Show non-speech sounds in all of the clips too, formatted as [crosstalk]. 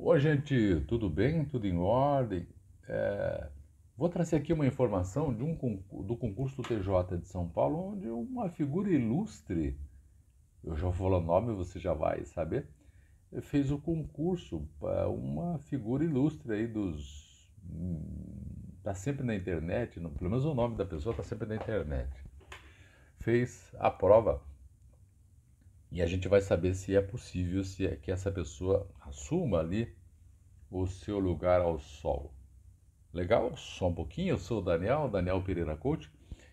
Oi, gente, tudo bem? Tudo em ordem? É... Vou trazer aqui uma informação de um, do concurso do TJ de São Paulo, onde uma figura ilustre, eu já vou falar o nome, você já vai saber, fez o concurso para é, uma figura ilustre aí dos. Está hum, sempre na internet, pelo menos o nome da pessoa está sempre na internet. Fez a prova e a gente vai saber se é possível se é que essa pessoa assuma ali o seu lugar ao sol. Legal? Só um pouquinho. Eu sou o Daniel, Daniel Pereira Coach.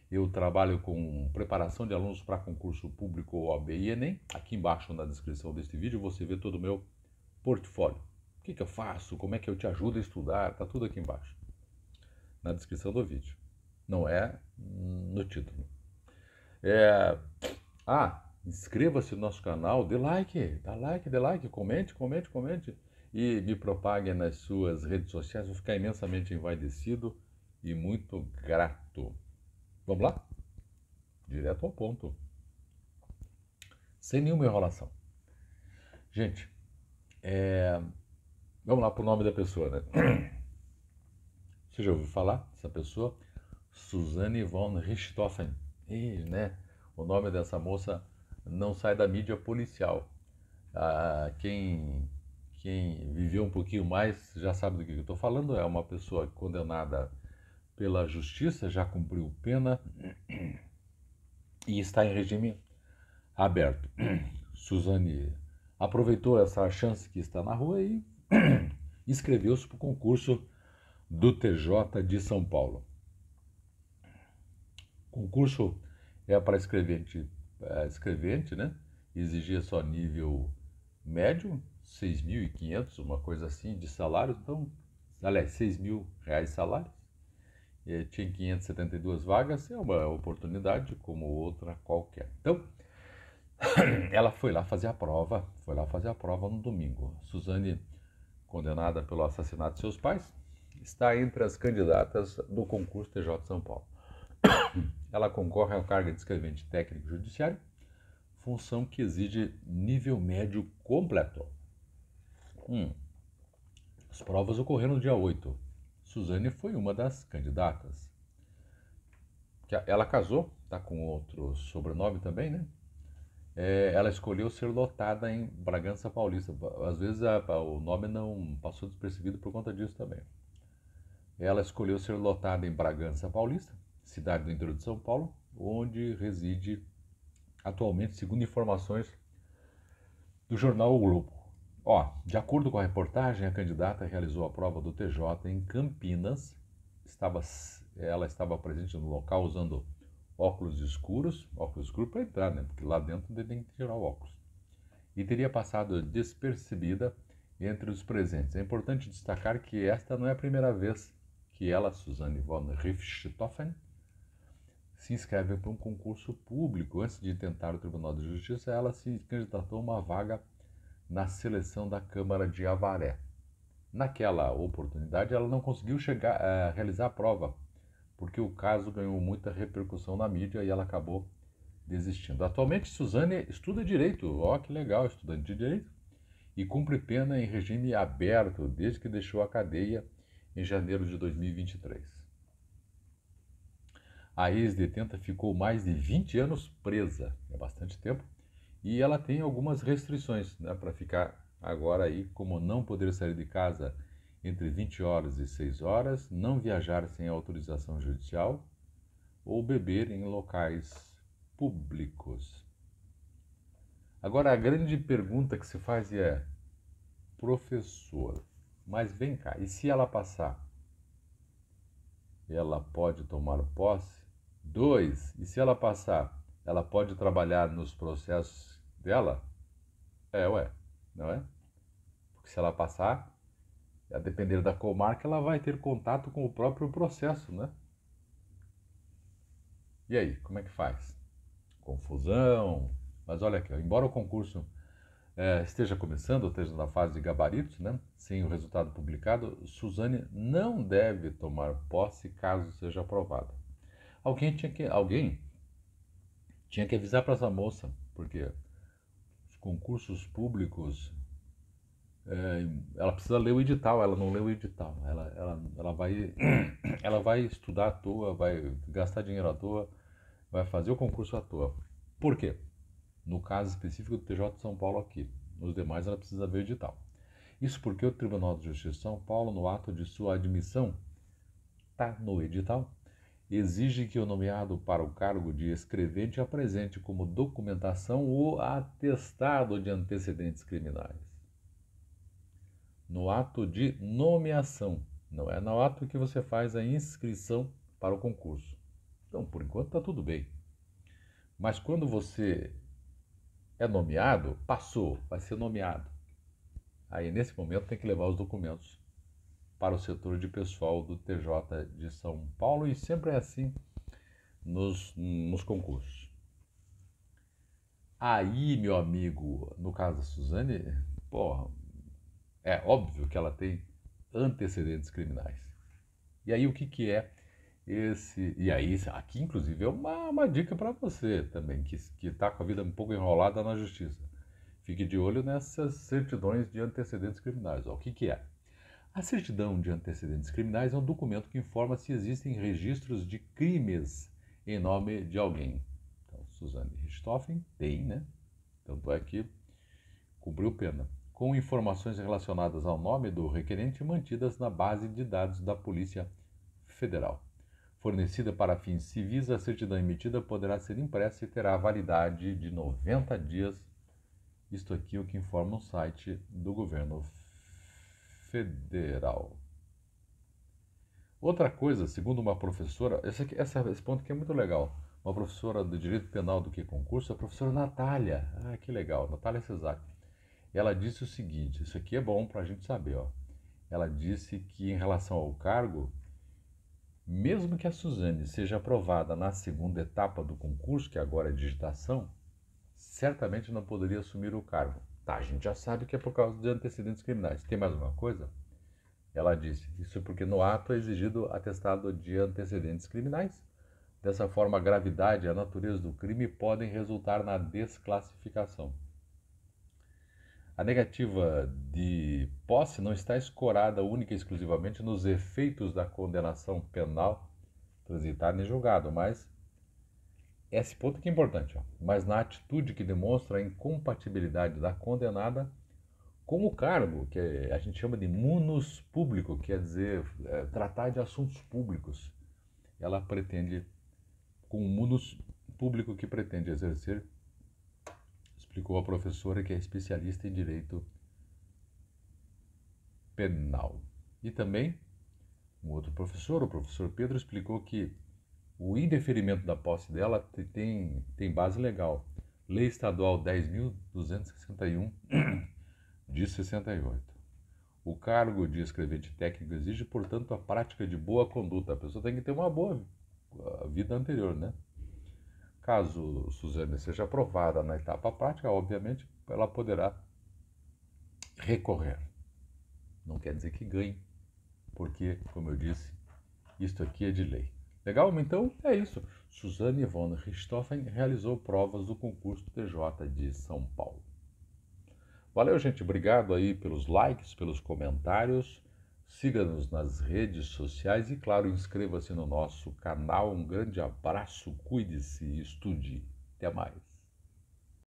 Eu trabalho com preparação de alunos para concurso público OAB e Enem. Aqui embaixo na descrição deste vídeo você vê todo o meu portfólio. O que, que eu faço? Como é que eu te ajudo a estudar? Está tudo aqui embaixo, na descrição do vídeo. Não é no título. É... Ah, Inscreva-se no nosso canal, dê like, dá like, dê like, comente, comente, comente e me propague nas suas redes sociais. Vou ficar imensamente envaidecido e muito grato. Vamos lá? Direto ao ponto. Sem nenhuma enrolação. Gente, é... vamos lá para o nome da pessoa, né? [clears throat] Você já ouviu falar dessa pessoa? Suzanne von Richthofen. E, né? O nome dessa moça não sai da mídia policial. Ah, quem, quem viveu um pouquinho mais já sabe do que eu estou falando. É uma pessoa condenada pela justiça, já cumpriu pena e está em regime aberto. [clears throat] Suzane aproveitou essa chance que está na rua e [clears throat] inscreveu-se para o concurso do TJ de São Paulo. O concurso é para escrevente é, escrevente, né? Exigia só nível médio, 6.500, uma coisa assim, de salário. Então, aliás, 6 mil reais salários. E tinha 572 vagas, é uma oportunidade como outra qualquer. Então, [coughs] ela foi lá fazer a prova, foi lá fazer a prova no domingo. Suzane, condenada pelo assassinato de seus pais, está entre as candidatas do concurso TJ de São Paulo. [coughs] ela concorre ao cargo de escrevente técnico judiciário, função que exige nível médio completo. Hum. As provas ocorreram no dia 8. Suzane foi uma das candidatas. Ela casou, tá com outro sobrenome também, né? É, ela escolheu ser lotada em Bragança Paulista. Às vezes a, o nome não passou despercebido por conta disso também. Ela escolheu ser lotada em Bragança Paulista, cidade do interior de São Paulo, onde reside atualmente, segundo informações do jornal O Globo. Ó, de acordo com a reportagem, a candidata realizou a prova do TJ em Campinas. Estava, ela estava presente no local usando óculos escuros, óculos escuros para entrar, né? Porque lá dentro tem que tirar o óculos. E teria passado despercebida entre os presentes. É importante destacar que esta não é a primeira vez que ela, Suzanne von Richthofen, se inscreveu para um concurso público. Antes de tentar o Tribunal de Justiça, ela se candidatou a uma vaga na seleção da Câmara de Avaré. Naquela oportunidade, ela não conseguiu chegar a eh, realizar a prova, porque o caso ganhou muita repercussão na mídia e ela acabou desistindo. Atualmente, Suzane estuda direito. Ó, oh, que legal, estudante de direito. E cumpre pena em regime aberto desde que deixou a cadeia em janeiro de 2023. A ex-detenta ficou mais de 20 anos presa, é bastante tempo, e ela tem algumas restrições né, para ficar agora aí, como não poder sair de casa entre 20 horas e 6 horas, não viajar sem autorização judicial ou beber em locais públicos. Agora, a grande pergunta que se faz é: professor, mas vem cá, e se ela passar? Ela pode tomar posse? Dois, e se ela passar, ela pode trabalhar nos processos dela? É, ué, não é? Porque se ela passar, a depender da comarca, ela vai ter contato com o próprio processo, né? E aí, como é que faz? Confusão. Mas olha aqui, embora o concurso é, esteja começando, ou esteja na fase de gabaritos, né? Sem o resultado publicado, Suzane não deve tomar posse caso seja aprovada. Alguém tinha que, alguém tinha que avisar para essa moça, porque os concursos públicos, é, ela precisa ler o edital, ela não lê o edital, ela, ela, ela, vai, [coughs] ela vai estudar à toa, vai gastar dinheiro à toa, vai fazer o concurso à toa. Por quê? No caso específico do TJ de São Paulo aqui, nos demais ela precisa ver o edital. Isso porque o Tribunal de Justiça de São Paulo, no ato de sua admissão, está no edital exige que o nomeado para o cargo de escrevente apresente como documentação o atestado de antecedentes criminais. No ato de nomeação, não é no ato que você faz a inscrição para o concurso. Então, por enquanto está tudo bem. Mas quando você é nomeado, passou, vai ser nomeado. Aí nesse momento tem que levar os documentos para o setor de pessoal do TJ de São Paulo e sempre é assim nos, nos concursos. Aí, meu amigo, no caso da Suzane, porra, é óbvio que ela tem antecedentes criminais. E aí, o que, que é esse. E aí, aqui, inclusive, é uma, uma dica para você também, que está com a vida um pouco enrolada na justiça. Fique de olho nessas certidões de antecedentes criminais. Ó, o que, que é? A certidão de antecedentes criminais é um documento que informa se existem registros de crimes em nome de alguém. Então, Suzane Richthofen tem, né? Tanto é que cumpriu pena. Com informações relacionadas ao nome do requerente mantidas na base de dados da Polícia Federal. Fornecida para fins civis, a certidão emitida poderá ser impressa e terá validade de 90 dias. Isto aqui é o que informa o site do governo federal federal. Outra coisa, segundo uma professora, esse, aqui, esse ponto aqui é muito legal. Uma professora do Direito Penal do que concurso, a professora Natália. Ah, que legal, Natália Cesar. Ela disse o seguinte: isso aqui é bom para a gente saber. Ó. Ela disse que, em relação ao cargo, mesmo que a Suzane seja aprovada na segunda etapa do concurso, que agora é digitação, certamente não poderia assumir o cargo. Tá, a gente já sabe que é por causa de antecedentes criminais. Tem mais alguma coisa? Ela disse: Isso porque no ato é exigido atestado de antecedentes criminais. Dessa forma, a gravidade e a natureza do crime podem resultar na desclassificação. A negativa de posse não está escorada única e exclusivamente nos efeitos da condenação penal transitada em julgado, mas esse ponto que é importante, ó, mas na atitude que demonstra a incompatibilidade da condenada com o cargo, que é, a gente chama de munus público, quer dizer, é, tratar de assuntos públicos. Ela pretende, com o munus público que pretende exercer, explicou a professora que é especialista em direito penal. E também, um outro professor, o professor Pedro, explicou que o indeferimento da posse dela tem, tem base legal. Lei Estadual 10.261, [clears throat] de 68. O cargo de escrevente técnico exige, portanto, a prática de boa conduta. A pessoa tem que ter uma boa vida anterior, né? Caso Suzane seja aprovada na etapa prática, obviamente ela poderá recorrer. Não quer dizer que ganhe, porque, como eu disse, isto aqui é de lei. Legal? Então é isso. Suzane von Richthofen realizou provas do concurso TJ de São Paulo. Valeu, gente. Obrigado aí pelos likes, pelos comentários. Siga-nos nas redes sociais e, claro, inscreva-se no nosso canal. Um grande abraço, cuide-se e estude. Até mais.